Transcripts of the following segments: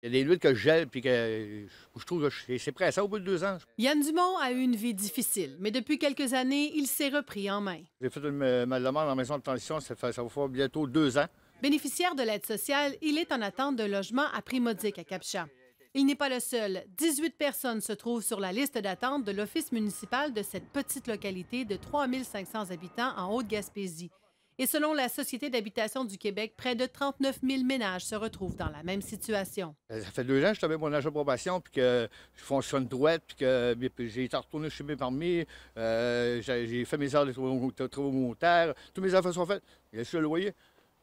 Il y a des luttes que je gèle, puis que euh, je trouve que c'est prêt à ça au bout de deux ans. Yann Dumont a eu une vie difficile, mais depuis quelques années, il s'est repris en main. J'ai fait ma demande en maison de transition, ça, va faire bientôt deux ans. Bénéficiaire de l'aide sociale, il est en attente de logement à prix modique à Capcha. Il n'est pas le seul. 18 personnes se trouvent sur la liste d'attente de l'Office municipal de cette petite localité de 3500 habitants en Haute-Gaspésie. Et selon la Société d'habitation du Québec, près de 39 000 ménages se retrouvent dans la même situation. Euh, ça fait deux ans que je mon âge de probation, puis que je fonctionne droite, puis que j'ai été retourné chez mes parmi, euh, j'ai fait mes heures de travaux monétaires, toutes mes affaires sont faites, je suis le loyer.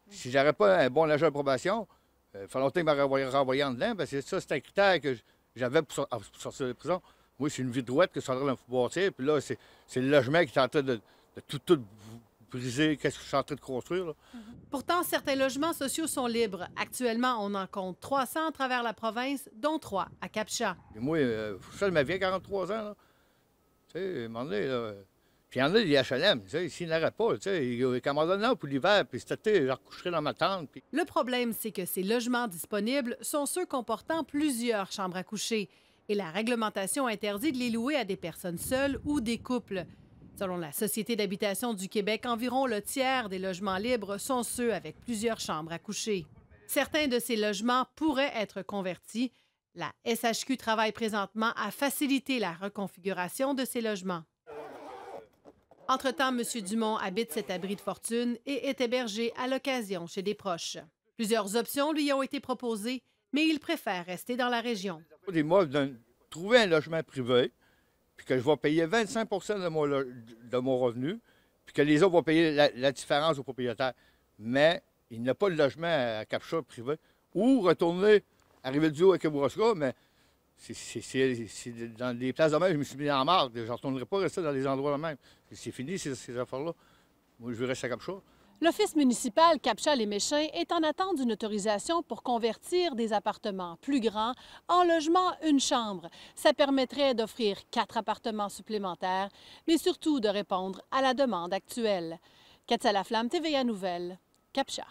Si j'avais pas un bon âge de probation, euh, il fallait que je me en dedans, parce que ça, c'est un critère que j'avais pour, ah, sortir de prison. Moi, c'est une vie droite que je suis en train de me bâtir, puis là, c'est le logement qui est en train de, tout, tout qu'est-ce que je suis en train de construire. Mhm. Pourtant, certains logements sociaux sont libres. Actuellement, on en compte 300 à travers la province, dont trois à Capcha. moi, ça, euh, je 43 ans. Tu sais, là, puis il y en a des HLM, s'ils n'arrêtent pas, ils commandent pour l'hiver, puis cet été, je dans ma tente. Le problème, c'est que ces logements disponibles sont ceux comportant plusieurs chambres à coucher. Et la réglementation interdit de les louer à des personnes seules ou des couples. Selon la Société d'habitation du Québec, environ le tiers des logements libres sont ceux avec plusieurs chambres à coucher. Certains de ces logements pourraient être convertis. La SHQ travaille présentement à faciliter la reconfiguration de ces logements. Entre-temps, M. Dumont habite cet abri de fortune et est hébergé à l'occasion chez des proches. Plusieurs options lui ont été proposées, mais il préfère rester dans la région. Moi, trouver un logement privé, puis que je vais payer 25 de mon, de mon revenu, puis que les autres vont payer la, différence au propriétaire. Mais il n'a pas de logement à Capcha privé. Ou retourner, arriver du haut à mais c'est dans des places de même, je me suis mis en marque, Je ne retournerai pas rester dans les endroits de même. C'est fini, ces, affaires-là. Moi, je vais rester à Capcha. L'Office municipal Capcha-les-Méchins est en attente d'une autorisation pour convertir des appartements plus grands en logements une chambre. Ça permettrait d'offrir quatre appartements supplémentaires, mais surtout de répondre à la demande actuelle. Katia Laflamme, TVA Nouvelle, Capcha.